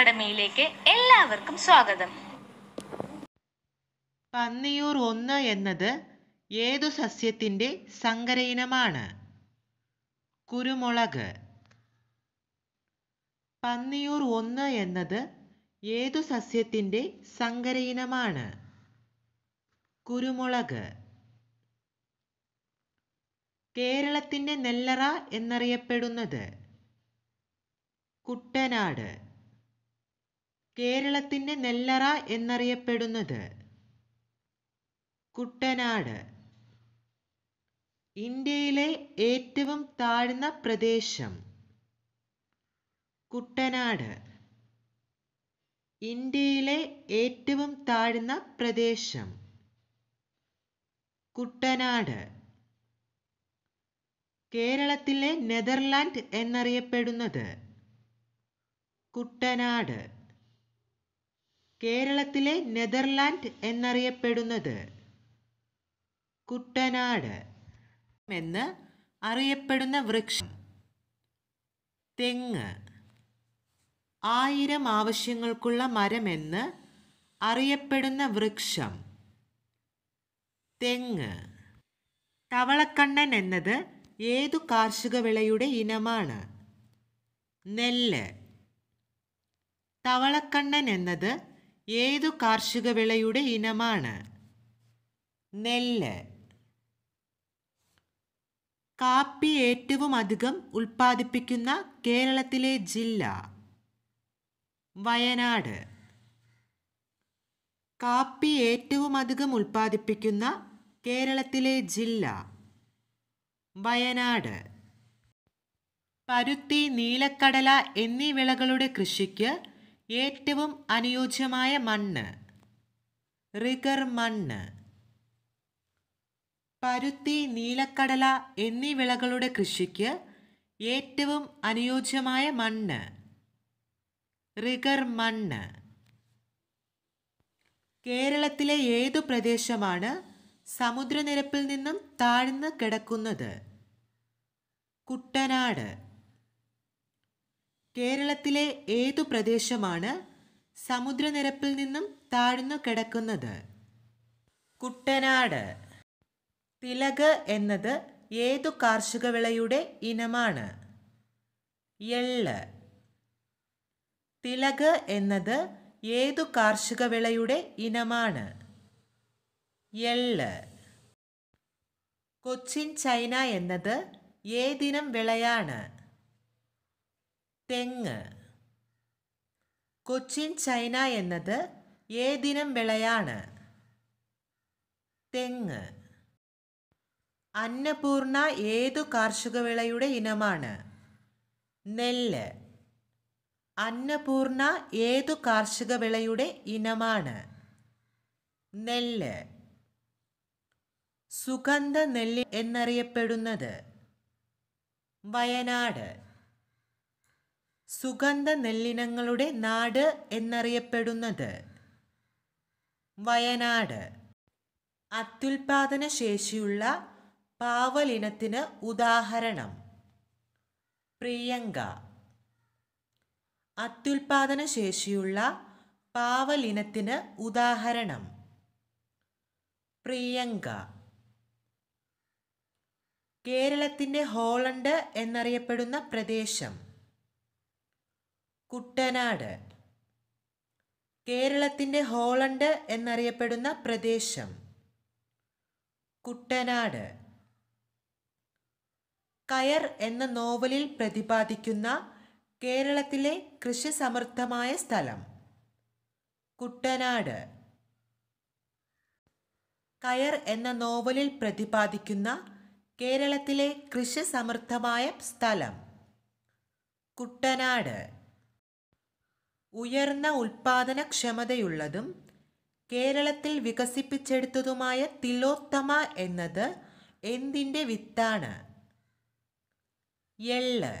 അക്കാഡമിയിലേക്ക് എല്ലാവർക്കും സ്വാഗതം പന്നിയൂർ ഒന്ന് എന്നത് ഏതു സസ്യത്തിന്റെ സങ്കരയിനമാണ് കുരുമുളക് പന്നിയൂർ ഒന്ന് എന്നത് ഏതു സസ്യത്തിന്റെ സങ്കരയിനമാണ് കുരുമുളക് കേരളത്തിന്റെ നെല്ലറ എന്നറിയപ്പെടുന്നത് കുട്ടനാട് കേരളത്തിൻ്റെ നെല്ലറ എന്നറിയപ്പെടുന്നത് കുട്ടനാട് ഇന്ത്യയിലെ ഏറ്റവും താഴ്ന്ന പ്രദേശം കുട്ടനാട് ഇന്ത്യയിലെ ഏറ്റവും താഴ്ന്ന പ്രദേശം കുട്ടനാട് കേരളത്തിലെ നെതർലാൻഡ് എന്നറിയപ്പെടുന്നത് കുട്ടനാട് കേരളത്തിലെ നെതർലാൻഡ് എന്നറിയപ്പെടുന്നത് കുട്ടനാട് എന്ന് അറിയപ്പെടുന്ന വൃക്ഷം തെങ്ങ് ആയിരം ആവശ്യങ്ങൾക്കുള്ള മരമെന്ന് അറിയപ്പെടുന്ന വൃക്ഷം തെങ്ങ് തവളക്കണ്ണൻ എന്നത് ഏതു കാർഷിക വിളയുടെ ഇനമാണ് നെല്ല് തവളക്കണ്ണൻ എന്നത് ഏതു കാർഷിക വിളയുടെ ഇനമാണ് നെല്ല് കാപ്പി ഏറ്റവും അധികം ഉൽപ്പാദിപ്പിക്കുന്ന കേരളത്തിലെ ജില്ല വയനാട് കാപ്പി ഏറ്റവും അധികം ഉൽപ്പാദിപ്പിക്കുന്ന കേരളത്തിലെ ജില്ല വയനാട് പരുത്തി നീലക്കടല എന്നീ വിളകളുടെ കൃഷിക്ക് ഏറ്റവും അനുയോജ്യമായ മണ്ണ് റിഗർ മണ്ണ് പരുത്തി നീലക്കടല എന്നീ വിളകളുടെ കൃഷിക്ക് ഏറ്റവും അനുയോജ്യമായ മണ്ണ് റിഗർ മണ്ണ് കേരളത്തിലെ ഏതു പ്രദേശമാണ് സമുദ്രനിരപ്പിൽ നിന്നും താഴ്ന്ന് കിടക്കുന്നത് കുട്ടനാട് കേരളത്തിലെ ഏതു പ്രദേശമാണ് സമുദ്രനിരപ്പിൽ നിന്നും താഴ്ന്നു കിടക്കുന്നത് കുട്ടനാട് തിലക് എന്നത് ഏതു കാർഷിക വിളയുടെ ഇനമാണ് എള്ള് തിലക് എന്നത് ഏതു കാർഷിക വിളയുടെ ഇനമാണ് എള്ള് കൊച്ചിൻ ചൈന എന്നത് ഏതിനം വിളയാണ് തെങ്ങ് കൊച്ചിൻ ചൈന എന്നത് ഏതിനം വിളയാണ് തെങ്ങ് അന്നപൂർണ ഏതു കാർഷിക വിളയുടെ ഇനമാണ് നെല്ല് അന്നപൂർണ ഏതു കാർഷിക വിളയുടെ ഇനമാണ് നെല്ല് സുഗന്ധ നെല്ല് എന്നറിയപ്പെടുന്നത് വയനാട് സുഗന്ധ നെല്ലിനങ്ങളുടെ നാട് എന്നറിയപ്പെടുന്നത് വയനാട് അത്യുൽപാദന ശേഷിയുള്ള പാവലിനത്തിന് ഉദാഹരണം പ്രിയങ്ക അത്യുൽപാദന ശേഷിയുള്ള പാവലിനത്തിന് ഉദാഹരണം പ്രിയങ്ക കേരളത്തിൻ്റെ ഹോളണ്ട് എന്നറിയപ്പെടുന്ന പ്രദേശം കുട്ടനാട് കേരളത്തിൻ്റെ ഹോളണ്ട് എന്നറിയപ്പെടുന്ന പ്രദേശം കുട്ടനാട് കയർ എന്ന നോവലിൽ പ്രതിപാദിക്കുന്ന കേരളത്തിലെ കൃഷി സമൃദ്ധമായ സ്ഥലം കുട്ടനാട് കയർ എന്ന നോവലിൽ പ്രതിപാദിക്കുന്ന കേരളത്തിലെ കൃഷി സമൃദ്ധമായ സ്ഥലം കുട്ടനാട് ഉയർന്ന ഉൽപാദനക്ഷമതയുള്ളതും കേരളത്തിൽ വികസിപ്പിച്ചെടുത്തതുമായ തിലോത്തമ എന്നത് എന്തിൻ്റെ വിത്താണ് എള്ള്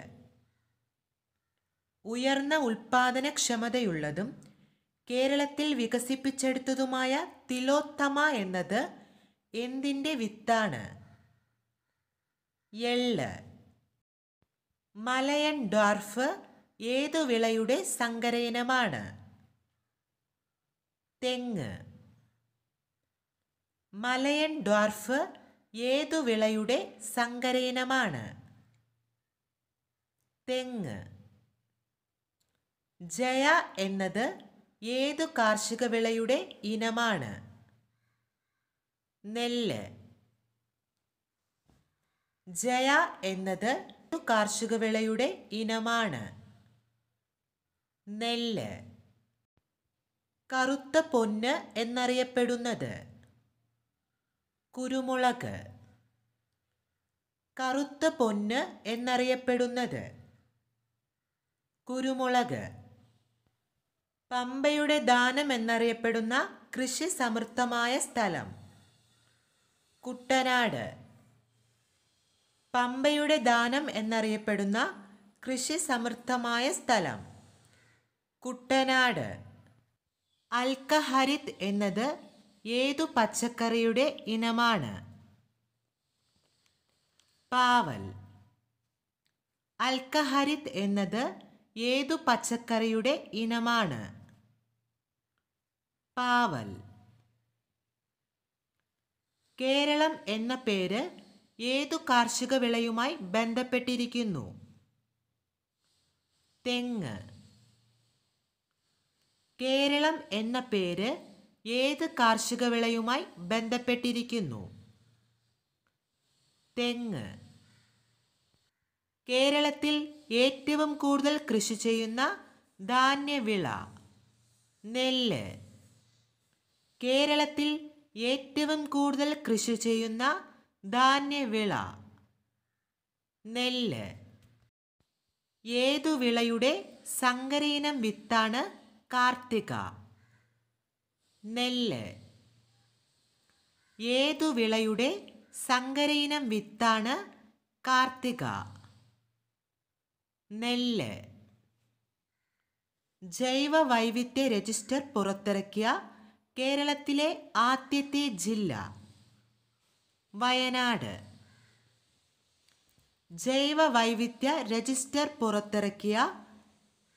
ഉയർന്ന ഉൽപാദനക്ഷമതയുള്ളതും കേരളത്തിൽ വികസിപ്പിച്ചെടുത്തതുമായ തിലോത്തമ എന്നത് എന്തിൻ്റെ വിത്താണ് എള്ള് മലയൻ ഡോർഫ് ഏതു വിളയുടെ സങ്കരയിനമാണ് തെങ്ങ് മലയൻ ഡ്വാർഫ് ഏതു വിളയുടെ സങ്കരയിനമാണ് തെങ്ങ് ജയ എന്നത് ഏതു കാർഷിക വിളയുടെ ഇനമാണ് നെല്ല് ജയ എന്നത് കാർഷിക വിളയുടെ ഇനമാണ് നെല്ല് കറുത്ത പൊന്ന് എന്നറിയപ്പെടുന്നത് കുരുമുളക് കറുത്ത പൊന്ന് എന്നറിയപ്പെടുന്നത് കുരുമുളക് പമ്പയുടെ ദാനം എന്നറിയപ്പെടുന്ന കൃഷി സമൃദ്ധമായ സ്ഥലം കുട്ടനാട് പമ്പയുടെ ദാനം എന്നറിയപ്പെടുന്ന കൃഷി സമൃദ്ധമായ സ്ഥലം കുട്ടനാട് അൽക്കഹരിത് എന്നത് ഏതു പച്ചക്കറിയുടെ ഇനമാണ് പാവൽ അൽക്കഹരിത് എന്നത് ഏതു പച്ചക്കറിയുടെ ഇനമാണ് പാവൽ കേരളം എന്ന പേര് ഏതു കാർഷിക വിളയുമായി ബന്ധപ്പെട്ടിരിക്കുന്നു തെങ്ങ് കേരളം എന്ന പേര് ഏത് കാർഷിക വിളയുമായി ബന്ധപ്പെട്ടിരിക്കുന്നു തെങ്ങ് കേരളത്തിൽ ഏറ്റവും കൂടുതൽ കൃഷി ചെയ്യുന്ന ധാന്യവിള നെല്ല് കേരളത്തിൽ ഏറ്റവും കൂടുതൽ കൃഷി ചെയ്യുന്ന ധാന്യവിള നെല്ല് ഏതു വിളയുടെ സങ്കരയിനം വിത്താണ് കാർത്തിക നെല്ല് ഏതു വിളയുടെ സങ്കരയിനം വിത്താണ് കാർത്തിക നെല്ല് ജൈവ വൈവിധ്യ രജിസ്റ്റർ പുറത്തിറക്കിയ കേരളത്തിലെ ആദ്യത്തെ ജില്ല വയനാട് ജൈവ വൈവിധ്യ രജിസ്റ്റർ പുറത്തിറക്കിയ